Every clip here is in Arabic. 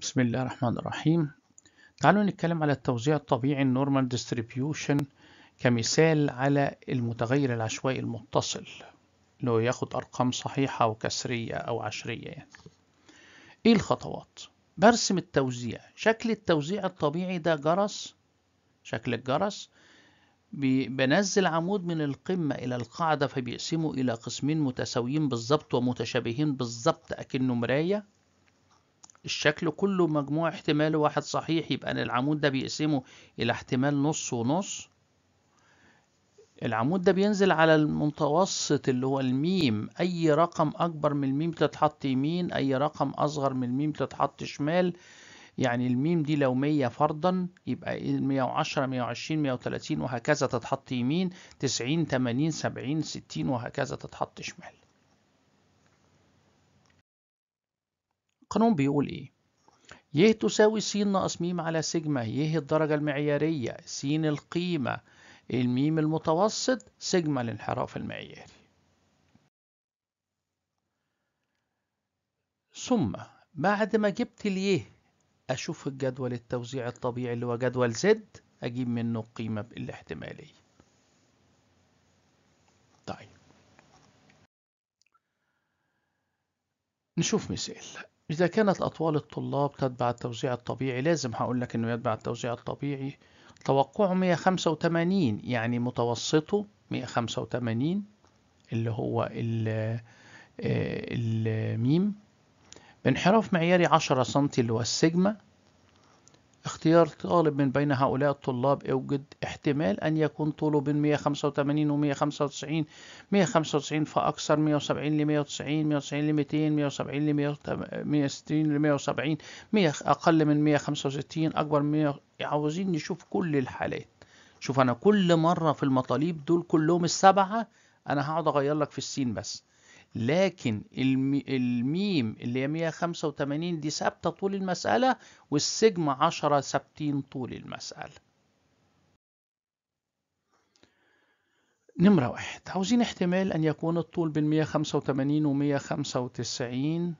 بسم الله الرحمن الرحيم تعالوا نتكلم على التوزيع الطبيعي النورمال ديستريبيوشن كمثال على المتغير العشوائي المتصل اللي هو ياخد أرقام صحيحة وكسريه أو عشرية يعني. إيه الخطوات؟ برسم التوزيع شكل التوزيع الطبيعي ده جرس شكل الجرس بنزل عمود من القمة إلى القاعدة فبيقسمه إلى قسمين متساويين بالظبط ومتشابهين بالظبط أكنه مراية الشكل كله مجموع احتمال واحد صحيح يبقى أن العمود ده بيقسمه إلى احتمال نص ونص العمود ده بينزل على المتوسط اللي هو الميم أي رقم أكبر من الميم تتحط يمين أي رقم أصغر من الميم تتحط شمال يعني الميم دي لو 100 فرضا يبقى 110 120 130 وهكذا تتحط يمين 90 80 70 60 وهكذا تتحط شمال القانون بيقول إيه؟ ي تساوي س ناقص م على سيجما ي الدرجة المعيارية س القيمة الميم المتوسط سيجما الانحراف المعياري ثم بعد ما جبت ي أشوف الجدول التوزيع الطبيعي اللي هو جدول زد أجيب منه القيمة الاحتمالية طيب نشوف مثال إذا كانت أطوال الطلاب تتبع التوزيع الطبيعي لازم هقول لك إنه يتبع التوزيع الطبيعي توقعه 185 يعني متوسطه 185 اللي هو الميم آه، بانحراف معياري 10 سم اللي هو السيجما اختيار طالب من بين هؤلاء الطلاب أوجد احتمال أن يكون طوله بين 185 و 195 195 فأكثر 170 ل 190 190 ل 200 170 ل 160 ل 170 100 أقل من 165 أكبر من 100 عاوزين نشوف كل الحالات شوف أنا كل مرة في المطالب دول كلهم السبعة أنا هقعد أغير لك في السين بس لكن الميم اللي هي 185 دي ثابتة طول المسألة والسيجما 10 ثابتين طول المسألة نمرة واحد عاوزين احتمال أن يكون الطول بين 185 و 195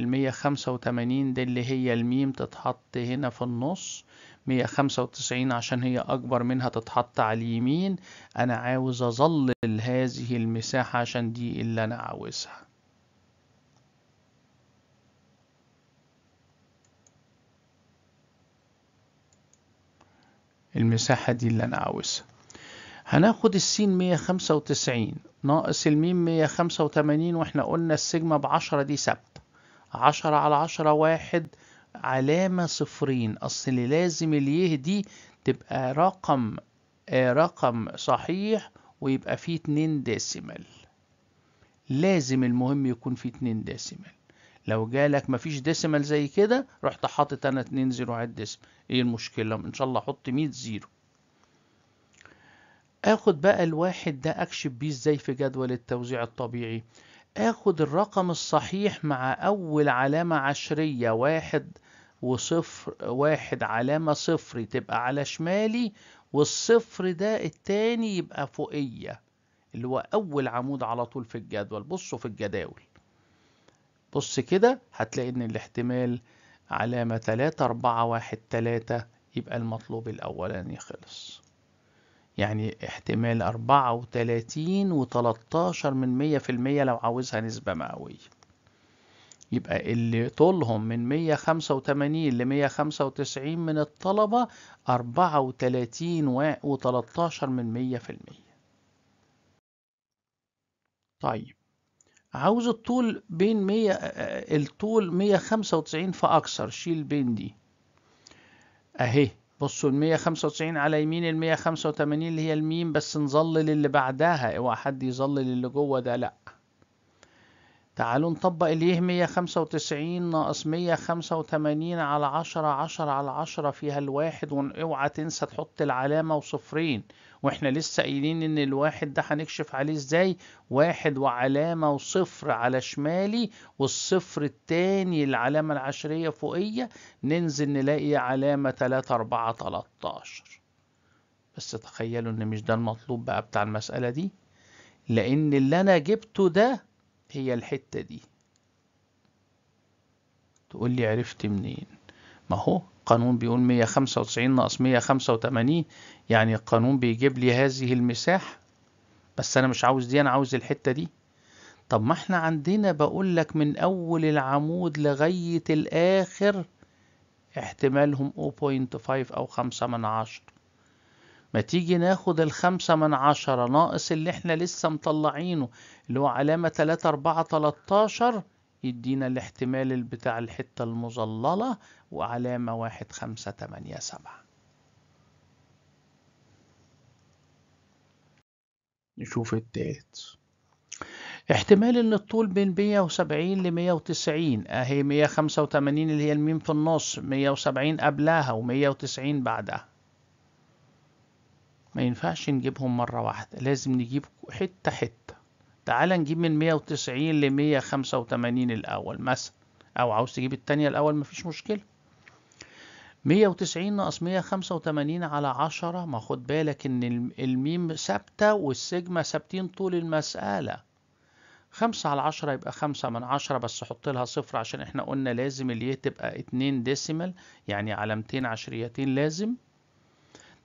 ال 185 ده اللي هي الميم تتحط هنا في النص 195 عشان هي أكبر منها تتحط على اليمين أنا عاوز أظلل هذه المساحة عشان دي اللي أنا عاوزها المساحة دي اللي أنا عاوزها هناخد السين 195 ناقص الميم 185 واحنا قلنا السيجما بعشرة دي ثابتة عشرة على عشرة واحد علامة صفرين أصل لازم اليه دي تبقى رقم آه، رقم صحيح ويبقى فيه اتنين ديسيمال لازم المهم يكون فيه اتنين ديسيمال لو جالك مفيش ديسيمال زي كده رحت حاطط انا اتنين زيرو على ديسيمال ايه المشكلة ان شاء الله احط مية زيرو اخد بقى الواحد ده اكشف بيه ازاي في جدول التوزيع الطبيعي اخد الرقم الصحيح مع اول علامة عشرية واحد وصفر واحد علامة صفر تبقى على شمالي والصفر ده التاني يبقى فوقية اللي هو أول عمود على طول في الجدول بصوا في الجداول بص كده هتلاقي إن الاحتمال علامة تلاتة أربعة واحد تلاتة يبقى المطلوب الأولاني خلص يعني احتمال أربعة وتلاتين وتلاتاشر من مية في المية لو عاوزها نسبة مئوية يبقى اللي طولهم من 185 ل 195 من الطلبة 34 و13 من 100% طيب عاوز الطول بين 100 الطول 195 فأكثر شيل بين دي أهي بصوا ال 195 على يمين ال 185 اللي هي الميم بس نظلل اللي بعدها اوعى حد يظلل اللي جوه ده لأ تعالوا نطبق اللي هي 195 ناقص 185 على 10 10 على 10 فيها الواحد اوعى تنسى تحط العلامة وصفرين واحنا لسه قايلين ان الواحد ده هنكشف عليه ازاي واحد وعلامة وصفر على شمالي والصفر التاني العلامة العشرية فوقية ننزل نلاقي علامة 3 4 13 بس تخيلوا ان مش ده المطلوب بقى بتاع المسألة دي لان اللي انا جبته ده هي الحتة دي تقول لي عرفت منين ما هو القانون بيقول 195 ناقص 185 يعني القانون بيجيب لي هذه المساحة بس أنا مش عاوز دي أنا عاوز الحتة دي طب ما احنا عندنا بقول لك من أول العمود لغاية الآخر احتمالهم 0.5 أو 5 من عشرة ما تيجي ناخد الخمسة من عشرة ناقص اللي احنا لسه مطلعينه اللي هو علامة تلاتة أربعة تلاتاشر يدينا الاحتمال بتاع الحتة المظللة وعلامة واحد خمسة تمانية سبعة نشوف التالت احتمال ان الطول بين 170 ل 190 اهي 185 اللي هي الميم في النص 170 قبلها و190 بعدها ما ينفعش نجيبهم مرة واحدة لازم نجيب حتة حتة تعال نجيب من 190 ل 185 الأول مثلا أو عاوز تجيب التانية الأول مفيش مشكلة 190 ناقص 185 على 10 ما خد بالك إن الميم ثابتة والسيجما ثابتين طول المسألة 5 على 10 يبقى 5 من 10 بس حط لها صفر عشان احنا قلنا لازم اليه تبقى 2 ديسيمال يعني علامتين عشريتين لازم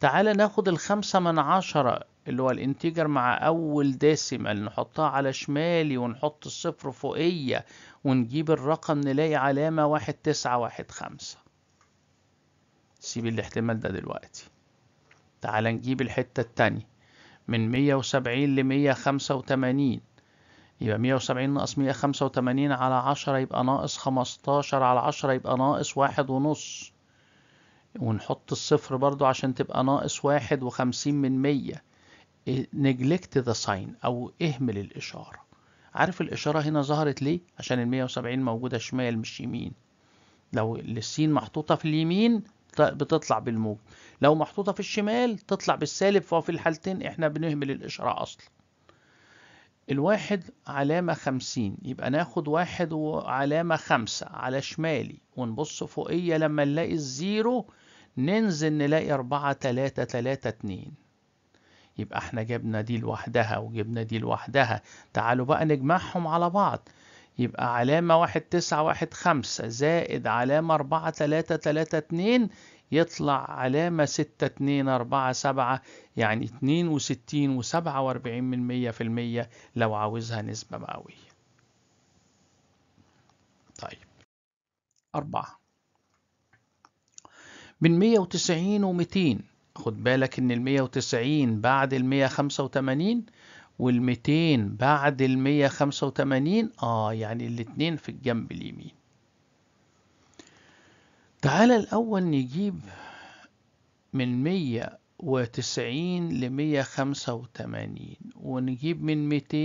تعال ناخد الخمسة من عشرة اللي هو الانتجر مع أول ديسيمال نحطها على شمالي ونحط الصفر فوقية ونجيب الرقم نلاقي علامة واحد تسعة واحد خمسة سيب الاحتمال ده دلوقتي تعال نجيب الحتة التانية من مية وسبعين لمية خمسة وتمانين يبقى مية وسبعين ناقص مية خمسة وتمانين على عشرة يبقى ناقص خمستاشر على عشرة يبقى ناقص واحد ونص ونحط الصفر برضو عشان تبقى ناقص واحد وخمسين من مية نجلكت ذا ساين أو اهمل الإشارة عارف الإشارة هنا ظهرت ليه؟ عشان المية وسبعين موجودة شمال مش يمين لو السين محطوطة في اليمين بتطلع بالموجب لو محطوطة في الشمال تطلع بالسالب ففي الحالتين احنا بنهمل الإشارة أصلا الواحد علامة خمسين يبقى ناخد واحد وعلامة خمسة على شمالي ونبص فوقية لما نلاقي الزيرو ننزل نلاقي أربعة تلاتة تلاتة اتنين يبقى احنا جبنا دي لوحدها وجبنا دي لوحدها تعالوا بقى نجمعهم على بعض يبقى علامة واحد تسعة واحد خمسة زائد علامة أربعة تلاتة تلاتة اتنين يطلع علامة ستة اتنين أربعة سبعة يعني اتنين وستين وسبعة وأربعين من مية في المية لو عاوزها نسبة مئوية طيب أربعة من 190 و200 خد بالك ان ال 190 بعد ال 185 وال 200 بعد ال 185 اه يعني الاثنين في الجنب اليمين تعال الاول نجيب من 190 ل 185 ونجيب من 200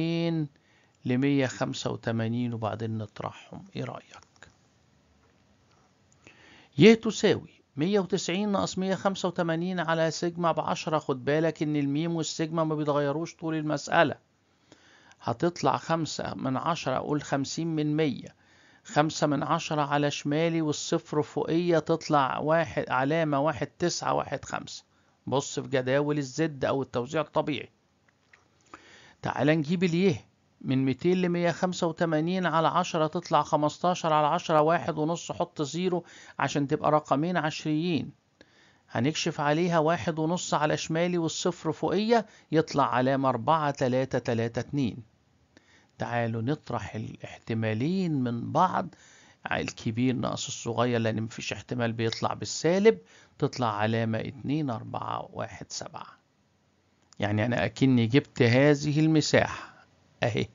ل 185 وبعدين نطرحهم ايه رأيك ي تساوي 190 ناقص 185 على سيجما بعشرة خد بالك ان الميم والسيجما ما بيتغيروش طول المسألة هتطلع خمسة من عشرة اقول خمسين من مية خمسة من عشرة على شمالي والصفر فوقية تطلع واحد علامة واحد تسعة واحد خمسة بص في جداول الزد او التوزيع الطبيعي تعال نجيب اليه من 200 ل 185 على 10 تطلع 15 على 10 واحد ونص حط زيرو عشان تبقى رقمين عشريين هنكشف عليها واحد ونص على شمالي والصفر فوقية يطلع علامة أربعة تلاتة تلاتة اتنين تعالوا نطرح الاحتمالين من بعض الكبير ناقص الصغير لأن مفيش احتمال بيطلع بالسالب تطلع علامة اتنين أربعة واحد سبعة يعني أنا أكني جبت هذه المساحة اهي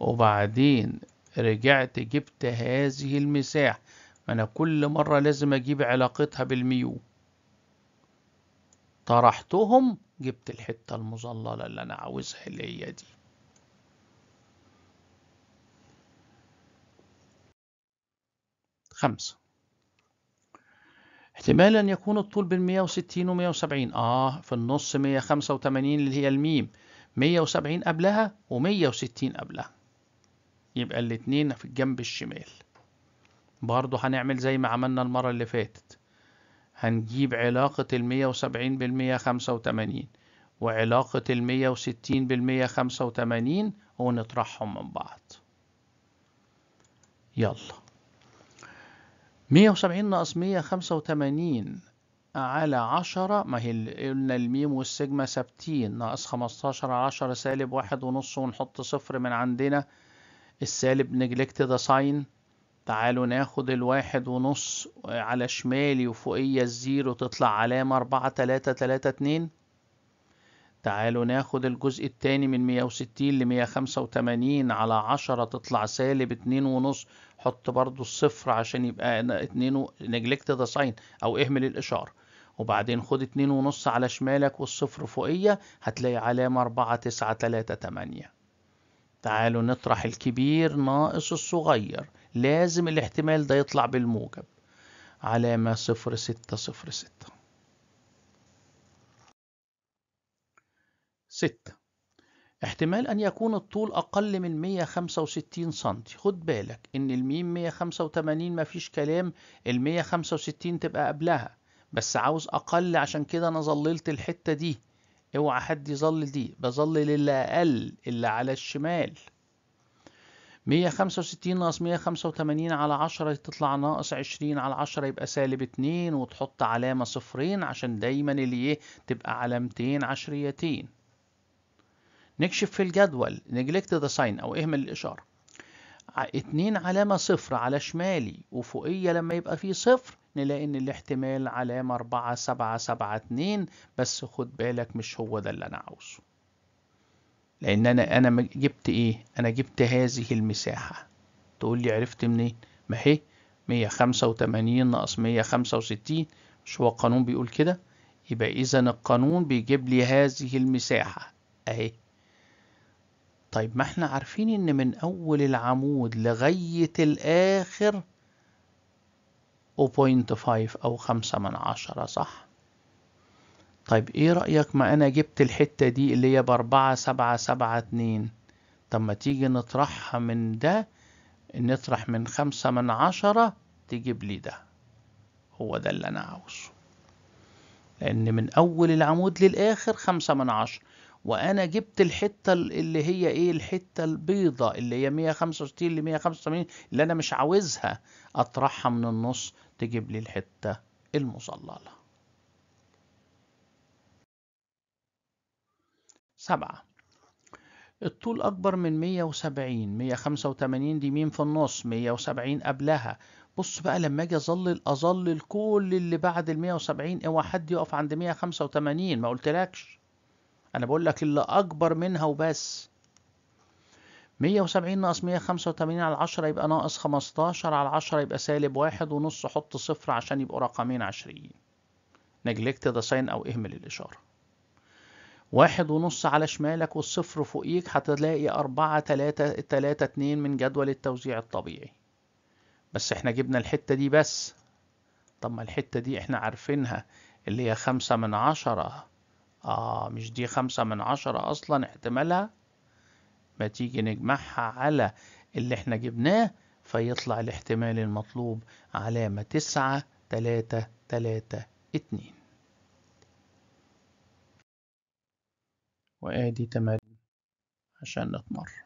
وبعدين رجعت جبت هذه المساحة ما انا كل مرة لازم اجيب علاقتها بالميو طرحتهم جبت الحتة المظللة اللي انا عاوزها اللي هي دي خمسة احتمال أن يكون الطول بين 160 و 170 آه في النص 185 اللي هي الميم 170 قبلها و 160 قبلها يبقى الاتنين في الجنب الشمال برضو هنعمل زي ما عملنا المرة اللي فاتت هنجيب علاقة ال 170 بال 185 وعلاقة ال 160 بال 185 ونطرحهم من بعض يلا 170 ناقص 185 على 10 ما هي قلنا الميم والسيجما ثابتين ناقص 15 10 سالب 1.5 ونحط صفر من عندنا السالب نجلكت ذا ساين تعالوا ناخد الواحد ونص على شمالي وفوقية الزيرو تطلع علامة أربعة تلاتة تلاتة اتنين تعالوا ناخد الجزء التاني من مية وستين لمية خمسة وتمانين على عشرة تطلع سالب اتنين ونص حط برضو الصفر عشان يبقى اتنين نجلكت ذا ساين او اهمل الاشاره وبعدين خد اتنين ونص على شمالك والصفر فوقية هتلاقي علامة اربعة تسعة تلاتة تمانية تعالوا نطرح الكبير ناقص الصغير لازم الاحتمال ده يطلع بالموجب علامة صفر ستة صفر ستة ستة احتمال أن يكون الطول أقل من 165 سنتي خد بالك إن الميم 185 مفيش كلام ال 165 تبقى قبلها بس عاوز أقل عشان كده أنا ظللت الحتة دي اوعى حد يظلل دي بظلل اللي أقل اللي على الشمال 165 ناقص 185 على 10 تطلع ناقص 20 على 10 يبقى سالب 2 وتحط علامة صفرين عشان دايما اللي ايه تبقى علامتين عشريتين نكشف في الجدول نجلكت ذا ساين أو اهمل الإشارة اتنين علامة صفر على شمالي وفوقية لما يبقى فيه صفر نلاقي ان الاحتمال علامة أربعة سبعة سبعة اتنين بس خد بالك مش هو ده اللي أنا عاوزه لأن أنا أنا جبت إيه؟ أنا جبت هذه المساحة تقول لي عرفت منين؟ ما هي 185 ناقص 165 مش هو القانون بيقول كده؟ يبقى إذا القانون بيجيب لي هذه المساحة أهي طيب ما احنا عارفين ان من اول العمود لغاية الاخر 0.5 او خمسة من عشرة صح طيب ايه رأيك ما انا جبت الحتة دي اللي هي باربعة سبعة سبعة اتنين طب ما تيجي نطرحها من ده نطرح من خمسة من عشرة تجيب لي ده هو ده اللي انا عاوزه لان من اول العمود للاخر خمسة من عشرة وانا جبت الحته اللي هي ايه الحته البيضه اللي هي 165 ل 185 اللي انا مش عاوزها اطرحها من النص تجيب لي الحته المظلله سبعة الطول أكبر من 170 185 دي مين في النص 170 قبلها بص بقى لما اجي اظلل اظلل كل اللي بعد ال 170 اوعى حد يقف عند 185 ما قلتلكش انا بقول لك اللي اكبر منها وبس 170 ناقص 185 على 10 يبقى ناقص 15 على 10 يبقى سالب 1.5 حط صفر عشان يبقوا رقمين عشريين نجلكت ذا ساين او اهمل الاشاره واحد ونص على شمالك والصفر فوقيك هتلاقي أربعة تلاتة تلاتة اتنين من جدول التوزيع الطبيعي بس احنا جبنا الحتة دي بس طب ما الحتة دي احنا عارفينها اللي هي خمسة من عشرة آه مش دي خمسة من عشرة أصلا احتمالها ما تيجي نجمعها على اللي احنا جبناه فيطلع الاحتمال المطلوب علامة تسعة تلاتة تلاتة اتنين وآدي تمارين عشان نتمرن